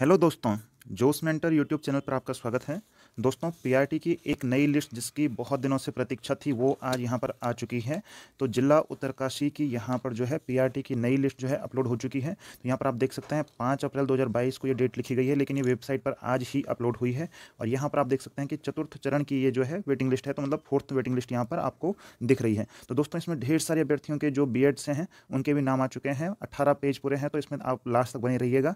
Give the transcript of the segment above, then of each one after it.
hello दोस्तों जोस mentor YouTube channel पर आपका स्वागत है दोस्तों पीआरटी की एक नई लिस्ट जिसकी बहुत दिनों से प्रतीक्षा थी वो आज यहाँ पर आ चुकी है तो जिला उत्तरकाशी की यहाँ पर जो है पीआरटी की नई लिस्ट जो है अपलोड हो चुकी है तो यहाँ पर आप देख सकते हैं पाँच अप्रैल 2022 को ये डेट लिखी गई है लेकिन ये वेबसाइट पर आज ही अपलोड हुई है और यहाँ पर आप देख सकते हैं कि चतुर्थ चरण की ये जो है वेटिंग लिस्ट है तो मतलब फोर्थ वेटिंग लिस्ट यहाँ पर आपको दिख रही है तो दोस्तों इसमें ढेर सारे अभ्यर्थियों के जो बी एड्स हैं उनके भी नाम आ चुके हैं अट्ठारह पेज पूरे हैं तो इसमें आप लास्ट तक बने रहिएगा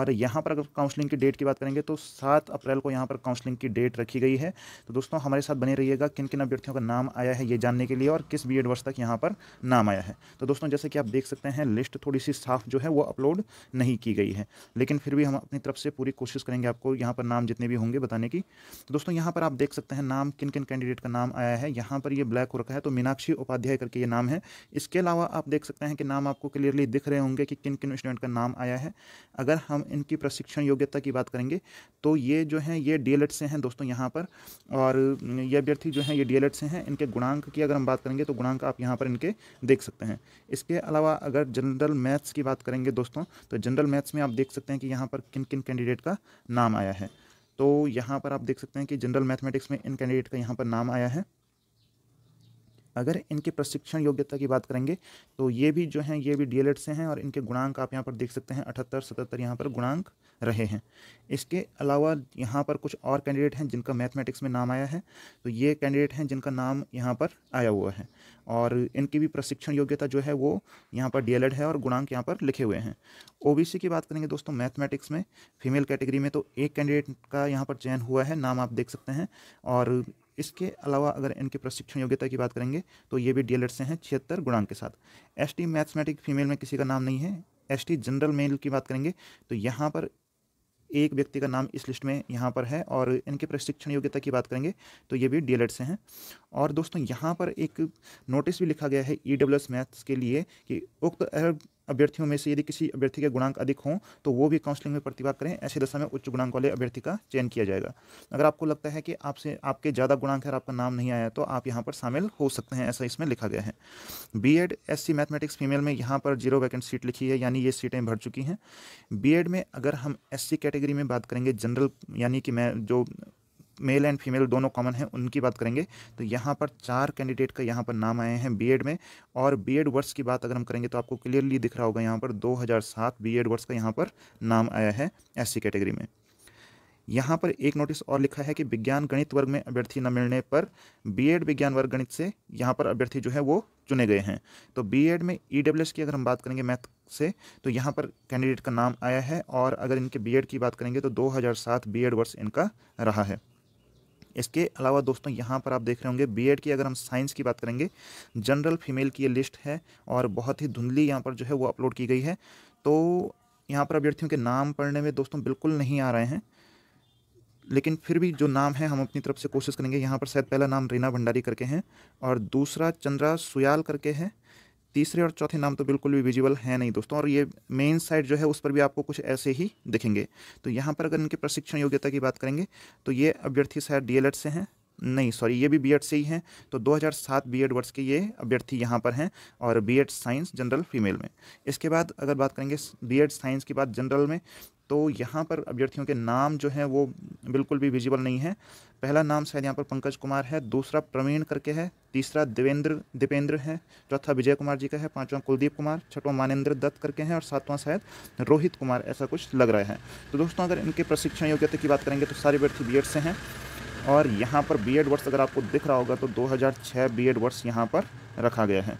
और यहाँ पर अगर काउंसलिंग की डेट की बात करेंगे तो सात अप्रैल को यहाँ पर काउंसलिंग की डेट रखी गई है तो दोस्तों हमारे साथ बने रहिएगा किन किन अभ्यर्थियों का नाम आया है ये जानने के लिए और किस बी वर्ष तक यहाँ पर नाम आया है तो दोस्तों जैसे कि आप देख सकते हैं लिस्ट थोड़ी सी साफ जो है वो अपलोड नहीं की गई है लेकिन फिर भी हम अपनी तरफ से पूरी कोशिश करेंगे आपको यहाँ पर नाम जितने भी होंगे बताने की तो दोस्तों यहाँ पर आप देख सकते हैं नाम किन किन कैंडिडेट का नाम आया है यहाँ पर ये ब्लैक हो रखा है तो मीनाक्षी उपाध्याय करके ये नाम है इसके अलावा आप देख सकते हैं कि नाम आपको क्लियरली दिख रहे होंगे कि किन किन स्टूडेंट का नाम आया है अगर हम इनकी प्रशिक्षण योग्यता की बात करेंगे तो ये जो है ये डी से हैं दोस्तों यहाँ पर और ये अभ्यर्थी जो हैं ये डी से हैं इनके गुणांक की अगर हम बात करेंगे तो गुणांक आप यहाँ पर इनके देख सकते हैं इसके अलावा अगर जनरल मैथ्स की बात करेंगे दोस्तों तो जनरल मैथ्स में आप देख सकते हैं कि यहाँ पर किन किन कैंडिडेट का नाम आया है तो यहाँ पर आप देख सकते हैं कि जनरल मैथमेटिक्स में इन कैंडिडेट का यहाँ पर नाम आया है अगर इनके प्रशिक्षण योग्यता की बात करेंगे तो ये भी जो हैं ये भी डी से हैं और इनके गुणांक आप यहाँ पर देख सकते हैं अठहत्तर सतहत्तर यहाँ पर गुणांक रहे हैं इसके अलावा यहाँ पर कुछ और कैंडिडेट हैं जिनका मैथमेटिक्स में नाम आया है तो ये कैंडिडेट हैं जिनका नाम यहाँ पर आया हुआ है और इनकी भी प्रशिक्षण योग्यता जो है वो यहाँ पर डी है और गुणांक यहाँ पर लिखे हुए हैं ओ की बात करेंगे दोस्तों मैथमेटिक्स में फीमेल कैटेगरी में तो एक कैंडिडेट का यहाँ पर चयन हुआ है नाम आप देख सकते हैं और इसके अलावा अगर इनके प्रशिक्षण योग्यता की बात करेंगे तो ये भी डी से हैं छिहत्तर गुणांक के साथ एसटी मैथमेटिक फीमेल में किसी का नाम नहीं है एस जनरल मेल की बात करेंगे तो यहाँ पर एक व्यक्ति का नाम इस लिस्ट में यहाँ पर है और इनके प्रशिक्षण योग्यता की बात करेंगे तो ये भी डी से हैं और दोस्तों यहाँ पर एक नोटिस भी लिखा गया है ई e मैथ्स के लिए कि उक्त अभ्यर्थियों में से यदि किसी अभ्यर्थी के गुणांक अधिक हों तो वो भी काउंसलिंग में प्रतिभा करें ऐसी दशा में उच्च गुणांक वाले अभ्यर्थी का चयन किया जाएगा अगर आपको लगता है कि आपसे आपके ज़्यादा गुणांक है और आपका नाम नहीं आया तो आप यहाँ पर शामिल हो सकते हैं ऐसा इसमें लिखा गया है बी एड मैथमेटिक्स फीमेल में यहाँ पर जीरो वैकेंट सीट लिखी है यानी ये सीटें भर चुकी हैं बी में अगर हम एस कैटेगरी में बात करेंगे जनरल यानी कि मैं जो मेल एंड फीमेल दोनों कॉमन है उनकी बात करेंगे तो यहाँ पर चार कैंडिडेट का यहाँ पर नाम आए हैं बीएड में और बीएड वर्ष की बात अगर हम करेंगे तो आपको क्लियरली दिख रहा होगा यहाँ पर 2007 बीएड वर्ष का यहाँ पर नाम आया है एससी कैटेगरी में यहाँ पर एक नोटिस और लिखा है कि विज्ञान गणित वर्ग में अभ्यर्थी न मिलने पर बी विज्ञान वर्ग गणित से यहाँ पर अभ्यर्थी जो है वो चुने गए हैं तो बी में ई e की अगर हम बात करेंगे मैथ से तो यहाँ पर कैंडिडेट का नाम आया है और अगर इनके बी की बात करेंगे तो दो हज़ार वर्ष इनका रहा है इसके अलावा दोस्तों यहाँ पर आप देख रहे होंगे बीएड की अगर हम साइंस की बात करेंगे जनरल फीमेल की ये लिस्ट है और बहुत ही धुंधली यहाँ पर जो है वो अपलोड की गई है तो यहाँ पर अभ्यर्थियों के नाम पढ़ने में दोस्तों बिल्कुल नहीं आ रहे हैं लेकिन फिर भी जो नाम है हम अपनी तरफ से कोशिश करेंगे यहाँ पर शायद पहला नाम रीना भंडारी करके हैं और दूसरा चंद्रा सुयाल करके हैं तीसरे और चौथे नाम तो बिल्कुल भी विजिबल है नहीं दोस्तों और ये मेन साइड जो है उस पर भी आपको कुछ ऐसे ही दिखेंगे तो यहाँ पर अगर इनके प्रशिक्षण योग्यता की बात करेंगे तो ये अभ्यर्थी शायद डी से हैं नहीं सॉरी ये भी बी से ही हैं तो 2007 बीएड वर्ष के ये अभ्यर्थी यहाँ पर हैं और बीएड साइंस जनरल फीमेल में इसके बाद अगर बात करेंगे बीएड साइंस की बात जनरल में तो यहाँ पर अभ्यर्थियों के नाम जो हैं वो बिल्कुल भी विजिबल नहीं है पहला नाम शायद यहाँ पर पंकज कुमार है दूसरा प्रवीण करके है तीसरा देवेंद्र दीपेंद्र है चौथा विजय कुमार जी का है पांचवा कुलदीप कुमार छठवां मानेंद्र दत्त करके हैं और सातवां शायद रोहित कुमार ऐसा कुछ लग रहा है तो दोस्तों अगर इनके प्रशिक्षण योग्यता की बात करेंगे तो सारे अभ्यर्थी बी से हैं और यहाँ पर बी वर्ष अगर आपको दिख रहा होगा तो दो हज़ार वर्ष यहाँ पर रखा गया है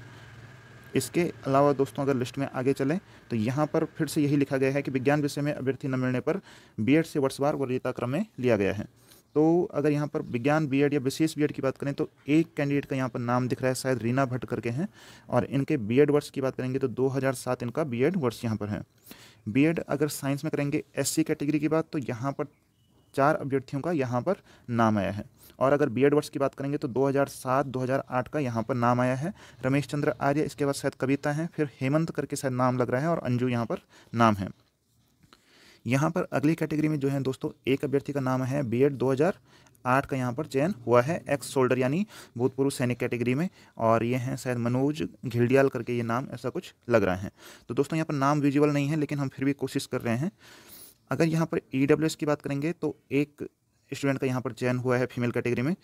इसके अलावा दोस्तों अगर लिस्ट में आगे चलें तो यहाँ पर फिर से यही लिखा गया है कि विज्ञान विषय में अभ्यर्थी न मिलने पर बी से वर्षवार वरीयता क्रम में लिया गया है तो अगर यहाँ पर विज्ञान बीएड या विशेष बीएड की बात करें तो एक कैंडिडेट का यहाँ पर नाम दिख रहा है शायद रीना भट्ट करके हैं और इनके बीएड वर्ष की बात करेंगे तो 2007 इनका बीएड वर्ष यहाँ पर है बीएड अगर साइंस में करेंगे एससी कैटेगरी की बात तो यहाँ पर चार अभ्यर्थियों का यहाँ पर नाम आया है और अगर बी एड वर्ष की बात करेंगे तो 2007-2008 का यहाँ पर नाम आया है रमेश चंद्र आर्य इसके बाद शायद कविता है फिर हेमंत करके शायद नाम लग रहा है और अंजू यहाँ पर नाम है यहाँ पर अगली कैटेगरी में जो है दोस्तों एक अभ्यर्थी का नाम है बी एड आठ का यहाँ पर चयन हुआ है एक्स शोल्डर यानी भूतपूर्व सैनिक कैटेगरी में और ये हैं शायद मनोज घिल्डियाल करके ये नाम ऐसा कुछ लग रहा है तो दोस्तों यहाँ पर नाम विजुअल नहीं है लेकिन हम फिर भी कोशिश कर रहे हैं अगर यहाँ पर ई e की बात करेंगे तो एक स्टूडेंट का यहाँ पर चयन हुआ है फीमेल कैटेगरी में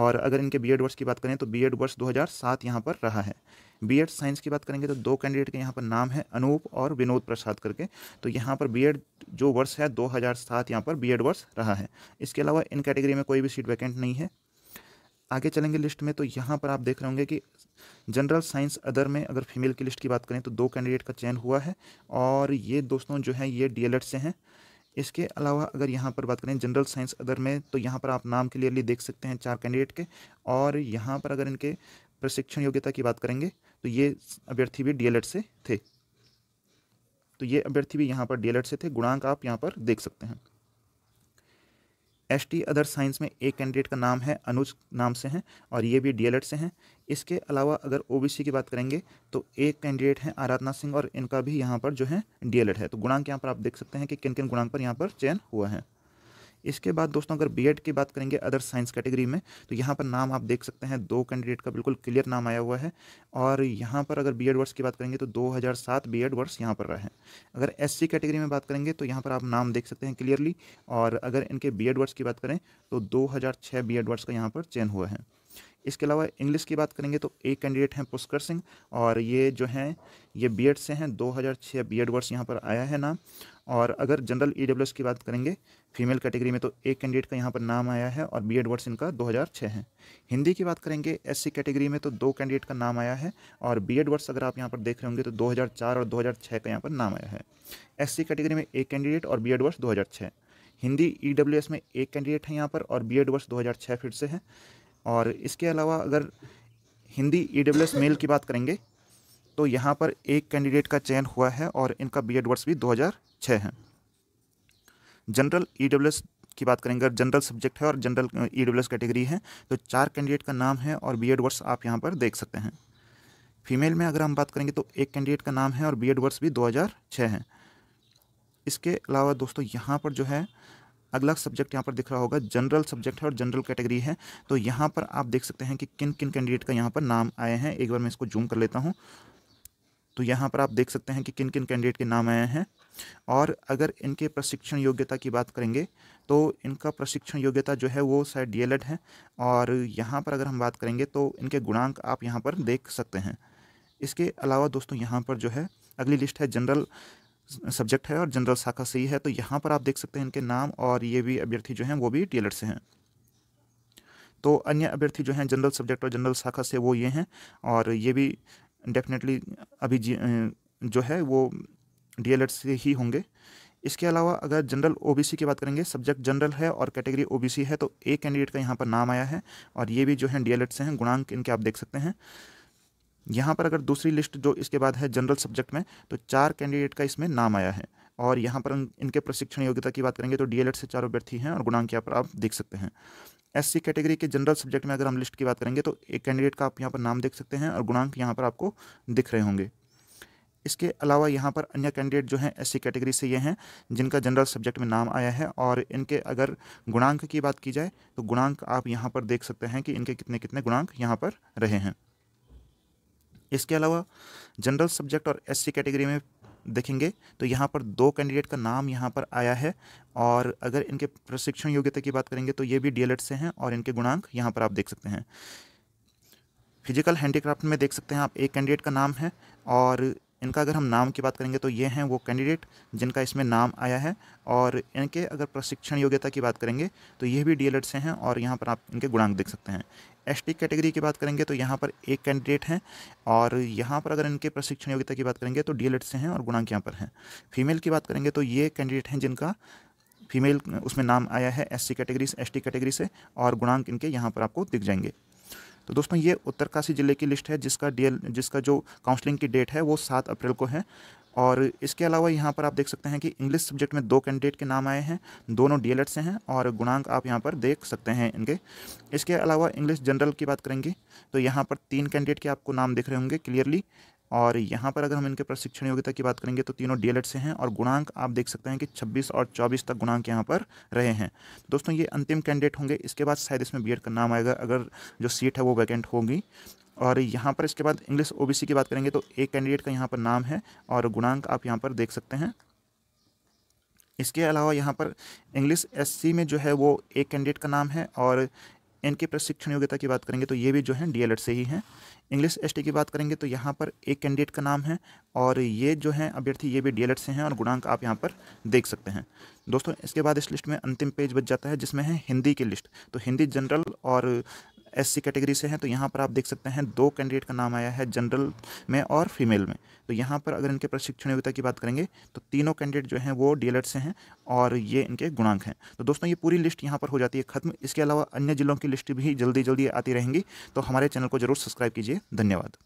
और अगर इनके बीएड वर्ष की बात करें तो बीएड वर्ष 2007 यहाँ पर रहा है बीएड साइंस की बात करेंगे तो दो कैंडिडेट के यहाँ पर नाम है अनूप और विनोद प्रसाद करके तो यहाँ पर बीएड जो वर्ष है 2007 यहाँ पर बीएड वर्ष रहा है इसके अलावा इन कैटेगरी में कोई भी सीट वैकेंट नहीं है आगे चलेंगे लिस्ट में तो यहाँ पर आप देख रहे होंगे कि जनरल साइंस अदर में अगर फीमेल की लिस्ट की बात करें तो दो कैंडिडेट का चयन हुआ है और ये दोस्तों जो है ये डी से हैं इसके अलावा अगर यहाँ पर बात करें जनरल साइंस अदर में तो यहाँ पर आप नाम क्लियरली देख सकते हैं चार कैंडिडेट के और यहाँ पर अगर इनके प्रशिक्षण योग्यता की बात करेंगे तो ये अभ्यर्थी भी डीएलएड से थे तो ये अभ्यर्थी भी यहाँ पर डीएलएड से थे गुणांक आप यहाँ पर देख सकते हैं एस टी अदर साइंस में एक कैंडिडेट का नाम है अनुज नाम से हैं और ये भी डीएलएड से हैं इसके अलावा अगर ओबीसी की बात करेंगे तो एक कैंडिडेट हैं आराधना सिंह और इनका भी यहाँ पर जो है डीएलएड है तो गुणांक यहाँ पर आप देख सकते हैं कि किन किन गुणांक पर यहाँ पर चयन हुआ है इसके बाद दोस्तों अगर बीएड की बात करेंगे अदर साइंस कैटेगरी में तो यहाँ पर नाम आप देख सकते हैं दो कैंडिडेट का बिल्कुल क्लियर नाम आया हुआ है और यहाँ पर अगर बीएड वर्ष की बात करेंगे तो 2007 बीएड वर्ष यहाँ पर रहे हैं अगर एससी कैटेगरी में बात करेंगे तो यहाँ पर आप नाम देख सकते हैं क्लियरली और अगर इनके बी वर्ष की बात करें तो दो हज़ार वर्ष का यहाँ पर चयन हुआ है इसके अलावा इंग्लिश की बात करेंगे तो एक कैंडिडेट हैं पुष्कर सिंह और ये जो हैं ये बीएड से हैं 2006 एड वर्ष यहाँ पर आया है नाम और अगर जनरल ई e की बात करेंगे फीमेल कैटेगरी में तो एक कैंडिडेट का यहाँ पर नाम आया है और बी एड वर्ष इनका 2006 है हिंदी की बात करेंगे सी कैटेगरी में तो दो कैंडिडेट का नाम आया है और बी एड वर्ष अगर आप यहाँ पर देख रहे होंगे तो दो और दो का यहाँ पर नाम आया है सी कैटेगरी में एक कैंडिडेट और बी एड वर्ष 2006 हिंदी ई e में एक कैंडिडेट है यहाँ पर और बी एड वर्ष दो फिर से है और इसके अलावा अगर हिंदी ई e मेल की बात करेंगे तो यहाँ पर एक कैंडिडेट का चयन हुआ है और इनका बी एड वर्ष भी 2006 है जनरल ई e की बात करेंगे अगर जनरल सब्जेक्ट है और जनरल ई कैटेगरी है तो चार कैंडिडेट का नाम है और बी एड वर्ष आप यहाँ पर देख सकते हैं फीमेल में अगर हम बात करेंगे तो एक कैंडिडेट का नाम है और बी एड वर्ष भी 2006 है इसके अलावा दोस्तों यहाँ पर जो है अगला सब्जेक्ट यहाँ पर दिख रहा होगा जनरल सब्जेक्ट है और जनरल कैटेगरी है तो यहाँ पर आप देख सकते हैं कि किन किन कैंडिडेट का यहाँ पर नाम आए हैं एक बार मैं इसको जूम कर लेता हूँ तो यहाँ पर आप देख सकते हैं कि किन किन कैंडिडेट के नाम आए हैं और अगर इनके प्रशिक्षण योग्यता की बात करेंगे तो इनका प्रशिक्षण योग्यता जो है वो शायद डी है और यहाँ पर अगर हम बात करेंगे तो इनके गुणांक आप यहाँ पर देख सकते हैं इसके अलावा दोस्तों यहाँ पर जो है अगली लिस्ट है जनरल सब्जेक्ट है और जनरल शाखा से ही है तो यहाँ पर आप देख सकते हैं इनके नाम और ये भी अभ्यर्थी जो हैं वो भी टेलर से हैं तो अन्य अभ्यर्थी जो हैं जनरल सब्जेक्ट और जनरल शाखा से वो ये हैं और ये भी डेफिनेटली अभी जो है वो डी से ही होंगे इसके अलावा अगर जनरल ओबीसी की बात करेंगे सब्जेक्ट जनरल है और कैटेगरी ओबीसी है तो एक कैंडिडेट का यहाँ पर नाम आया है और ये भी जो है डी से हैं गुणांक इनके आप देख सकते हैं यहाँ पर अगर दूसरी लिस्ट जो इसके बाद है जनरल सब्जेक्ट में तो चार कैंडिडेट का इसमें नाम आया है और यहाँ पर इनके प्रशिक्षण योग्यता की बात करेंगे तो डीएलएड से चार अभ्यर्थी हैं और गुणांक यहाँ पर आप देख सकते हैं एससी कैटेगरी के जनरल सब्जेक्ट में अगर हम लिस्ट की बात करेंगे तो एक कैंडिडेट का आप यहाँ पर नाम देख सकते हैं और गुणांक यहाँ पर आपको दिख रहे होंगे इसके अलावा यहाँ पर अन्य कैंडिडेट जो हैं सी कैटेगरी से ये हैं जिनका जनरल सब्जेक्ट में नाम आया है और इनके अगर गुणांक की बात की जाए तो गुणांक आप यहाँ पर देख सकते हैं कि इनके कितने कितने गुणांक यहाँ पर रहे हैं इसके अलावा जनरल सब्जेक्ट और एस कैटेगरी में देखेंगे तो यहाँ पर दो कैंडिडेट का नाम यहाँ पर आया है और अगर इनके प्रशिक्षण योग्यता की बात करेंगे तो ये भी डी से हैं और इनके गुणांक यहाँ पर आप देख सकते हैं फिजिकल हैंडीक्राफ्ट में देख सकते हैं आप एक कैंडिडेट का नाम है और इनका अगर हम नाम की बात करेंगे तो ये हैं वो कैंडिडेट जिनका इसमें नाम आया है और इनके अगर प्रशिक्षण योग्यता की बात करेंगे तो ये भी डी से हैं और यहाँ पर आप इनके गुणांक देख सकते हैं एस कैटेगरी की बात करेंगे तो यहाँ पर एक कैंडिडेट हैं और यहाँ पर अगर इनके प्रशिक्षण योग्यता की बात करेंगे तो डी से हैं और गुणांक यहाँ पर हैं फीमेल की बात करेंगे तो ये कैंडिडेट हैं जिनका फीमेल उसमें नाम आया है एस सी कैटेगरी से एस कैटेगरी से और गुणांक इनके यहाँ पर आपको दिख जाएंगे तो दोस्तों ये उत्तरकाशी ज़िले की लिस्ट है जिसका डी जिसका जो काउंसलिंग की डेट है वो सात अप्रैल को है और इसके अलावा यहाँ पर आप देख सकते हैं कि इंग्लिश सब्जेक्ट में दो कैंडिडेट के नाम आए हैं दोनों डी से हैं और गुणांक आप यहाँ पर देख सकते हैं इनके इसके अलावा इंग्लिश जनरल की बात करेंगे तो यहाँ पर तीन कैंडिडेट के आपको नाम दिख रहे होंगे क्लियरली और यहाँ पर अगर हम इनके प्रशिक्षण योग्यता की बात करेंगे तो तीनों डी से हैं और गुणांक आप देख सकते हैं कि 26 और 24 तक गुणांक यहाँ पर रहे हैं दोस्तों ये अंतिम कैंडिडेट होंगे इसके बाद शायद इसमें बी का नाम आएगा अगर जो सीट है वो वैकेंट होगी और यहाँ पर इसके बाद इंग्लिश ओबीसी की बात करेंगे तो एक कैंडिडेट का यहाँ पर नाम है और गुणांक आप यहाँ पर देख सकते हैं इसके अलावा यहाँ पर इंग्लिश एससी में जो है वो एक कैंडिडेट का नाम है और इनके प्रशिक्षण योग्यता की बात करेंगे तो ये भी जो है डीएलएड से ही हैं इंग्लिश एस की बात करेंगे तो यहाँ पर एक कैंडिडेट का नाम है और ये जो है अभ्यर्थी ये भी डीएलएड से हैं और गुणांक आप यहाँ पर देख सकते हैं दोस्तों इसके बाद इस लिस्ट में अंतिम पेज बच जाता है जिसमें है हिंदी की लिस्ट तो हिंदी जनरल और एससी कैटेगरी से हैं तो यहाँ पर आप देख सकते हैं दो कैंडिडेट का नाम आया है जनरल में और फीमेल में तो यहाँ पर अगर इनके प्रशिक्षण योग्यता की बात करेंगे तो तीनों कैंडिडेट जो हैं वो डी से हैं और ये इनके गुणांक हैं तो दोस्तों ये पूरी लिस्ट यहाँ पर हो जाती है खत्म इसके अलावा अन्य जिलों की लिस्ट भी जल्दी जल्दी आती रहेंगी तो हमारे चैनल को जरूर सब्सक्राइब कीजिए धन्यवाद